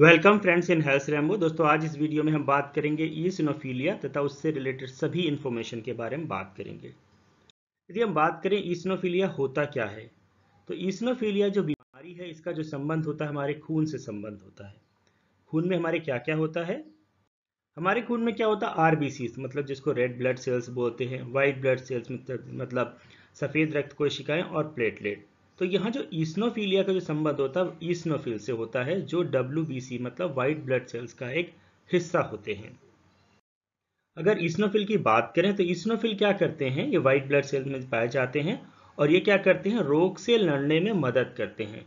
welcome friends in health Rambo दोस्तों आज इस वीडियो में हम बात करेंगे ईसनोफीलिया तथा उससे रिलेटेड सभी इन्फॉर्मेशन के बारे में बात करेंगे यदि हम बात करें ईसनोफीलिया होता क्या है तो ईसनोफीलिया जो बीमारी है इसका जो संबंध होता है हमारे खून से संबंध होता है खून में हमारे क्या क्या होता है हमारे खून में क्या होता है आर मतलब जिसको रेड ब्लड सेल्स बोलते हैं वाइट ब्लड सेल्स मतलब सफ़ेद रक्त कोशिकाएं और प्लेटलेट तो यहाँ जो ईस्नोफीलिया का जो संबंध होता है ईस्नोफिल से होता है जो डब्ल्यू मतलब वाइट ब्लड सेल्स का एक हिस्सा होते हैं अगर ईस्नोफिल की बात करें तो ईस्नोफिल क्या करते हैं ये वाइट ब्लड सेल्स में पाए जाते हैं और ये क्या करते हैं रोग से लड़ने में मदद करते हैं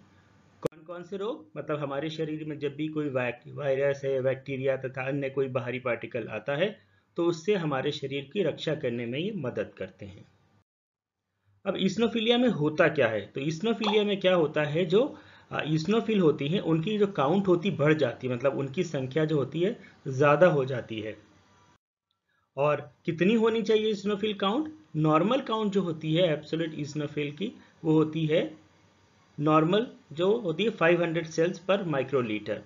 कौन कौन से रोग मतलब हमारे शरीर में जब भी कोई वायरस है बैक्टीरिया तथा अन्य कोई बाहरी पार्टिकल आता है तो उससे हमारे शरीर की रक्षा करने में ये मदद करते हैं अब इस्नोफिलिया में होता क्या है तो इस्नोफिलिया में क्या होता है जो इस्नोफिल होती है उनकी जो काउंट होती बढ़ जाती है मतलब उनकी संख्या जो होती है ज़्यादा हो जाती है और कितनी होनी चाहिए इस्नोफिल काउंट नॉर्मल काउंट जो होती है एप्सोलेट इस्नोफिल की वो होती है नॉर्मल जो होती है 500 सेल्स पर माइक्रोलीटर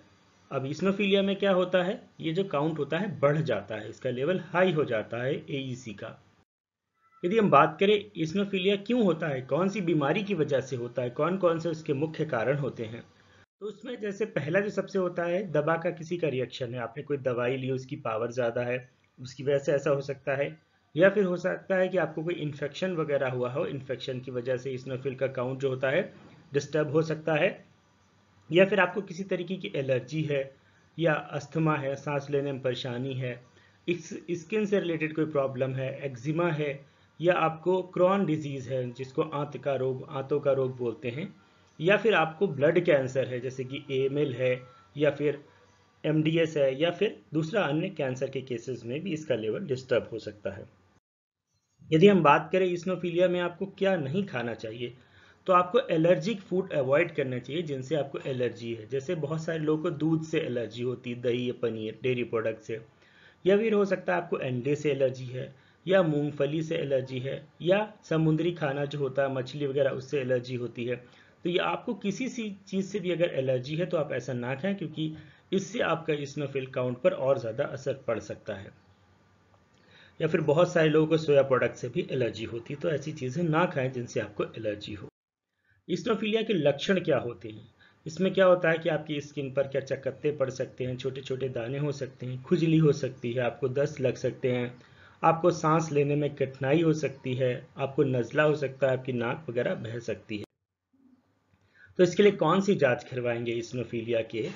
अब इस्नोफिलिया में क्या होता है ये जो काउंट होता है बढ़ जाता है इसका लेवल हाई हो जाता है ए e का यदि हम बात करें इसनोफीलिया क्यों होता है कौन सी बीमारी की वजह से होता है कौन कौन से उसके मुख्य कारण होते हैं तो उसमें जैसे पहला जो सबसे होता है दवा का किसी का रिएक्शन है आपने कोई दवाई ली उसकी पावर ज़्यादा है उसकी वजह से ऐसा हो सकता है या फिर हो सकता है कि आपको कोई इन्फेक्शन वगैरह हुआ हो इन्फेक्शन की वजह से इसनोफिल का काउंट जो होता है डिस्टर्ब हो सकता है या फिर आपको किसी तरीके की एलर्जी है या अस्थमा है सांस लेने में परेशानी है इस स्किन से रिलेटेड कोई प्रॉब्लम है एक्जिमा है या आपको क्रॉन डिजीज़ है जिसको आंत का रोग आंतों का रोग बोलते हैं या फिर आपको ब्लड कैंसर है जैसे कि एमएल है या फिर एमडीएस है या फिर दूसरा अन्य कैंसर के केसेस में भी इसका लेवल डिस्टर्ब हो सकता है यदि हम बात करें इसनोफीलिया में आपको क्या नहीं खाना चाहिए तो आपको एलर्जिक फूड अवॉइड करना चाहिए जिनसे आपको एलर्जी है जैसे बहुत सारे लोगों को दूध से एलर्जी होती है दही या पनीर डेयरी प्रोडक्ट से या फिर हो सकता है आपको अंडे से एलर्जी है या मूंगफली से एलर्जी है या समुद्री खाना जो होता है मछली वगैरह उससे एलर्जी होती है तो ये आपको किसी सी चीज़ से भी अगर एलर्जी है तो आप ऐसा ना खाएं क्योंकि इससे आपका स्नोफिल काउंट पर और ज़्यादा असर पड़ सकता है या फिर बहुत सारे लोगों को सोया प्रोडक्ट से भी एलर्जी होती है तो ऐसी चीज़ें ना खाएं जिनसे आपको एलर्जी हो स्नोफीलिया के लक्षण क्या होते हैं इसमें क्या होता है कि आपकी स्किन पर क्या चकत्ते पड़ सकते हैं छोटे छोटे दाने हो सकते हैं खुजली हो सकती है आपको दस्त लग सकते हैं आपको सांस लेने में कठिनाई हो सकती है आपको नज़ला हो सकता है आपकी नाक वगैरह बह सकती है तो इसके लिए कौन सी जांच करवाएंगे इसनोफीलिया के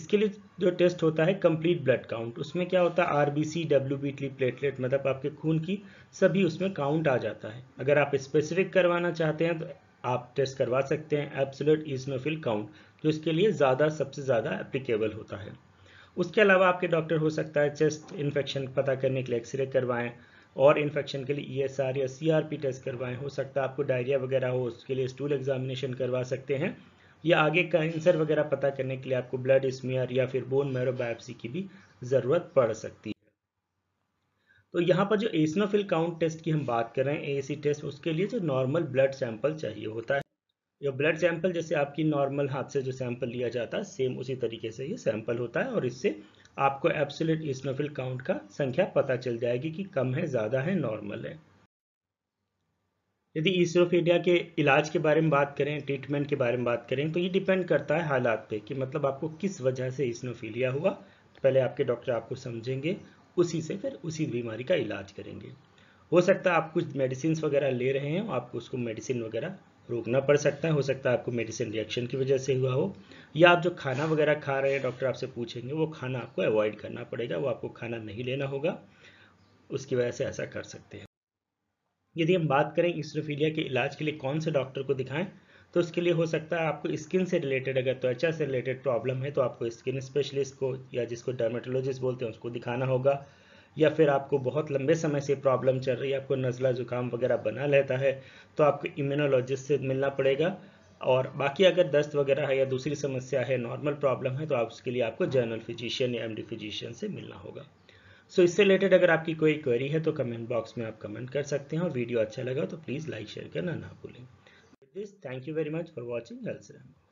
इसके लिए जो टेस्ट होता है कंप्लीट ब्लड काउंट उसमें क्या होता है R B C W B T platelet मतलब आपके खून की सभी उसमें काउंट आ जाता है अगर आप स्पेसिफिक करवाना चाहते हैं तो आप टेस्ट करवा सकते हैं एब्सोलेट इसनोफिल काउंट जो इसके लिए ज़्यादा सबसे ज़्यादा एप्लीकेबल होता है उसके अलावा आपके डॉक्टर हो सकता है चेस्ट इन्फेक्शन पता करने के लिए एक्सरे करवाएं और इन्फेक्शन के लिए ईएसआर e या सीआरपी टेस्ट करवाएं हो सकता है आपको डायरिया वगैरह हो उसके लिए स्टूल एग्जामिनेशन करवा सकते हैं या आगे कैंसर वगैरह पता करने के लिए आपको ब्लड स्मियर या फिर बोन मैरो बायोप्सी की भी ज़रूरत पड़ सकती है तो यहाँ पर जो एसनोफिल काउंट टेस्ट की हम बात कर रहे हैं एसी टेस्ट उसके लिए जो नॉर्मल ब्लड सैंपल चाहिए होता है या ब्लड सैंपल जैसे आपकी नॉर्मल हाथ से जो सैंपल लिया जाता है सेम उसी तरीके से ये सैंपल होता है और इससे आपको एब्सोलेट इसनोफिल काउंट का संख्या पता चल जाएगी कि कम है ज़्यादा है नॉर्मल है यदि ईसरोफीडिया के इलाज के बारे में बात करें ट्रीटमेंट के बारे में बात करें तो ये डिपेंड करता है हालात पे कि मतलब आपको किस वजह से इसनोफीलिया हुआ पहले आपके डॉक्टर आपको समझेंगे उसी से फिर उसी बीमारी का इलाज करेंगे हो सकता है आप कुछ मेडिसिन वगैरह ले रहे हैं आपको उसको मेडिसिन वगैरह रोकना पड़ सकता है हो सकता है आपको मेडिसिन रिएक्शन की वजह से हुआ हो या आप जो खाना वगैरह खा रहे हैं डॉक्टर आपसे पूछेंगे वो खाना आपको अवॉइड करना पड़ेगा वो आपको खाना नहीं लेना होगा उसकी वजह से ऐसा कर सकते हैं यदि हम बात करें इसरोफीलिया के इलाज के लिए कौन से डॉक्टर को दिखाएं तो उसके लिए हो सकता है आपको स्किन से रिलेटेड अगर त्वचा से रिलेटेड प्रॉब्लम है तो आपको स्किन स्पेशलिस्ट को या जिसको डर्मेटोलॉजिस्ट बोलते हैं उसको दिखाना होगा या फिर आपको बहुत लंबे समय से प्रॉब्लम चल रही है आपको नज़ला ज़ुकाम वगैरह बना रहता है तो आपको इम्यूनोलॉजिस्ट से मिलना पड़ेगा और बाकी अगर दस्त वगैरह है या दूसरी समस्या है नॉर्मल प्रॉब्लम है तो आप उसके लिए आपको जर्नल फिजिशियन या एमडी फिजिशियन से मिलना होगा सो so, इससे रिलेटेड अगर आपकी कोई क्वेरी है तो कमेंट बॉक्स में आप कमेंट कर सकते हैं और वीडियो अच्छा लगा तो प्लीज़ लाइक शेयर करना ना भूलें this thank you very much for watching health